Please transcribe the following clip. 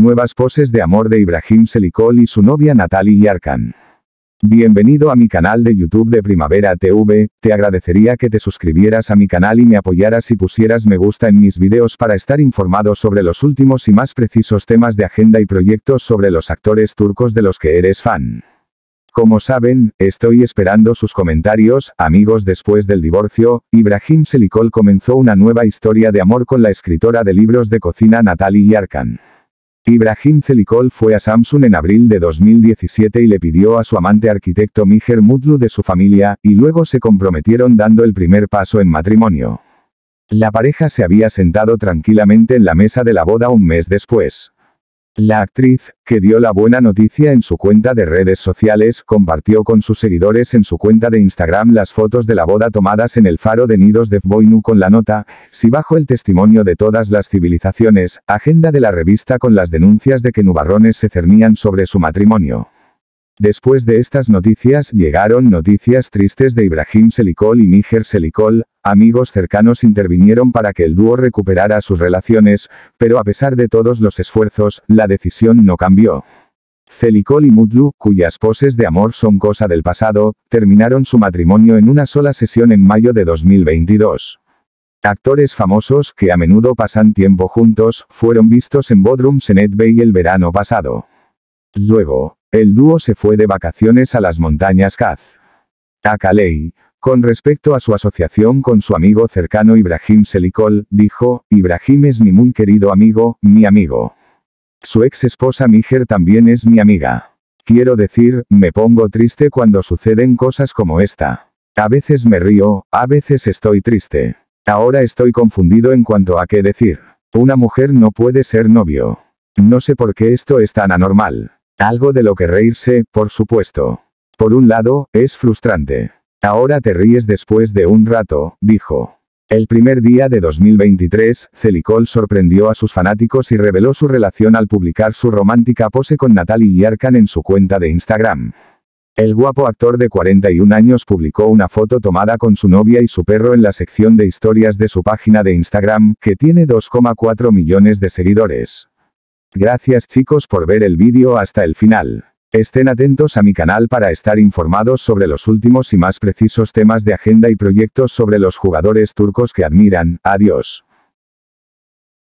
nuevas poses de amor de Ibrahim Selikol y su novia Natalie Yarkan. Bienvenido a mi canal de YouTube de Primavera TV, te agradecería que te suscribieras a mi canal y me apoyaras si pusieras me gusta en mis videos para estar informado sobre los últimos y más precisos temas de agenda y proyectos sobre los actores turcos de los que eres fan. Como saben, estoy esperando sus comentarios, amigos después del divorcio, Ibrahim Selikol comenzó una nueva historia de amor con la escritora de libros de cocina Natalie Yarkan. Ibrahim Celikol fue a Samsung en abril de 2017 y le pidió a su amante arquitecto Mijer Mutlu de su familia, y luego se comprometieron dando el primer paso en matrimonio. La pareja se había sentado tranquilamente en la mesa de la boda un mes después. La actriz, que dio la buena noticia en su cuenta de redes sociales, compartió con sus seguidores en su cuenta de Instagram las fotos de la boda tomadas en el faro de Nidos de Fboinu con la nota, si bajo el testimonio de todas las civilizaciones, agenda de la revista con las denuncias de que nubarrones se cernían sobre su matrimonio. Después de estas noticias llegaron noticias tristes de Ibrahim Selikol y Níger Selikol, amigos cercanos intervinieron para que el dúo recuperara sus relaciones, pero a pesar de todos los esfuerzos, la decisión no cambió. Selikol y Mudlu, cuyas poses de amor son cosa del pasado, terminaron su matrimonio en una sola sesión en mayo de 2022. Actores famosos que a menudo pasan tiempo juntos, fueron vistos en Bodrum Senet Bay el verano pasado. Luego, el dúo se fue de vacaciones a las montañas Kaz. A con respecto a su asociación con su amigo cercano Ibrahim Selikol, dijo, Ibrahim es mi muy querido amigo, mi amigo. Su ex esposa Miger también es mi amiga. Quiero decir, me pongo triste cuando suceden cosas como esta. A veces me río, a veces estoy triste. Ahora estoy confundido en cuanto a qué decir. Una mujer no puede ser novio. No sé por qué esto es tan anormal. Algo de lo que reírse, por supuesto. Por un lado, es frustrante. Ahora te ríes después de un rato, dijo. El primer día de 2023, Celicol sorprendió a sus fanáticos y reveló su relación al publicar su romántica pose con Natalie Yarkan en su cuenta de Instagram. El guapo actor de 41 años publicó una foto tomada con su novia y su perro en la sección de historias de su página de Instagram, que tiene 2,4 millones de seguidores. Gracias chicos por ver el vídeo hasta el final. Estén atentos a mi canal para estar informados sobre los últimos y más precisos temas de agenda y proyectos sobre los jugadores turcos que admiran. Adiós.